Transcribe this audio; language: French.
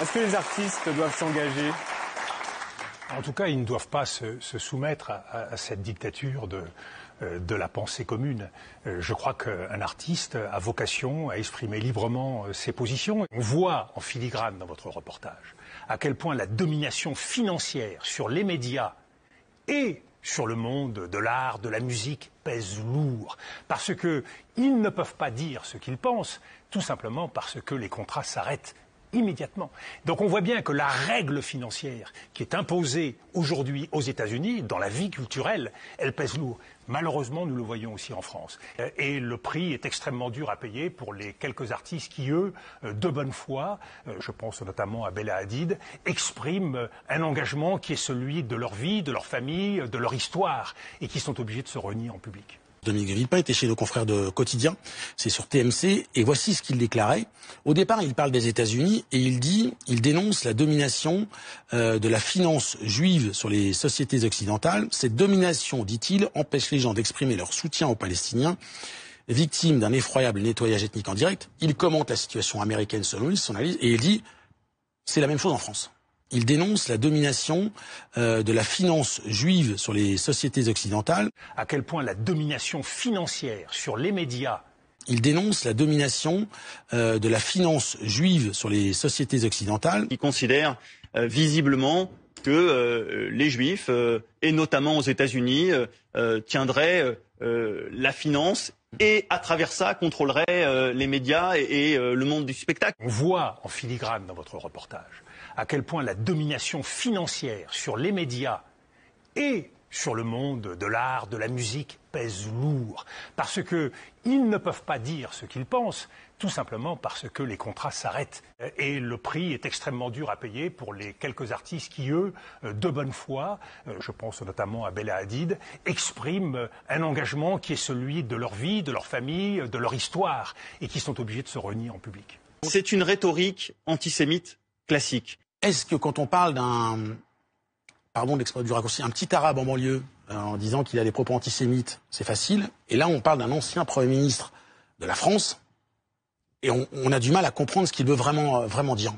Est-ce que les artistes doivent s'engager En tout cas, ils ne doivent pas se, soumettre à, cette dictature de, euh, de la pensée commune. Euh, je crois qu'un artiste a vocation à exprimer librement euh, ses positions. On voit en filigrane dans votre reportage à quel point la domination financière sur les médias et sur le monde de l'art, de la musique pèse lourd, parce qu'ils ne peuvent pas dire ce qu'ils pensent, tout simplement parce que les contrats s'arrêtent immédiatement. Donc on voit bien que la règle financière qui est imposée aujourd'hui aux États-Unis, dans la vie culturelle, elle pèse lourd. Malheureusement, nous le voyons aussi en France. Euh, et le prix est extrêmement dur à payer pour les quelques artistes qui, eux, euh, de bonne foi, euh, je pense notamment à Bella Hadid, expriment un engagement qui est celui de leur vie, de leur famille, de leur histoire, et qui sont obligés de se renier en public. Dominique Villepin était chez nos confrères de Quotidien, c'est sur TMC, et voici ce qu'il déclarait. Au départ, il parle des États-Unis et il dit, il dénonce la domination euh, de la finance juive sur les sociétés occidentales. Cette domination, dit-il, empêche les gens d'exprimer leur soutien aux Palestiniens. victimes d'un effroyable nettoyage ethnique en direct, il commente la situation américaine selon lui, son analyse, et il dit, c'est la même chose en France. Il dénonce la domination euh, de la finance juive sur les sociétés occidentales. À quel point la domination financière sur les médias il dénonce la domination euh, de la finance juive sur les sociétés occidentales. Il considère euh, visiblement que les juifs, et notamment aux États-Unis, tiendraient la finance et à travers ça contrôleraient les médias et, et le monde du spectacle. On voit en filigrane dans votre reportage à quel point la domination financière sur les médias et sur le monde de l'art, de la musique pèse lourd, parce qu'ils ne peuvent pas dire ce qu'ils pensent, tout simplement parce que les contrats s'arrêtent. Et le prix est extrêmement dur à payer pour les quelques artistes qui, eux, de bonne foi, euh, je pense notamment à Bella Hadid, expriment euh, un engagement qui est celui de leur vie, de leur famille, de leur histoire, et qui sont obligés de se renier en public. C'est une rhétorique antisémite classique. Est-ce que quand on parle d'un, pardon du un petit arabe en banlieue, euh, en disant qu'il a des propos antisémites, c'est facile, et là on parle d'un ancien Premier ministre de la France, et on, a du mal à comprendre ce qu'il veut vraiment, euh, vraiment dire.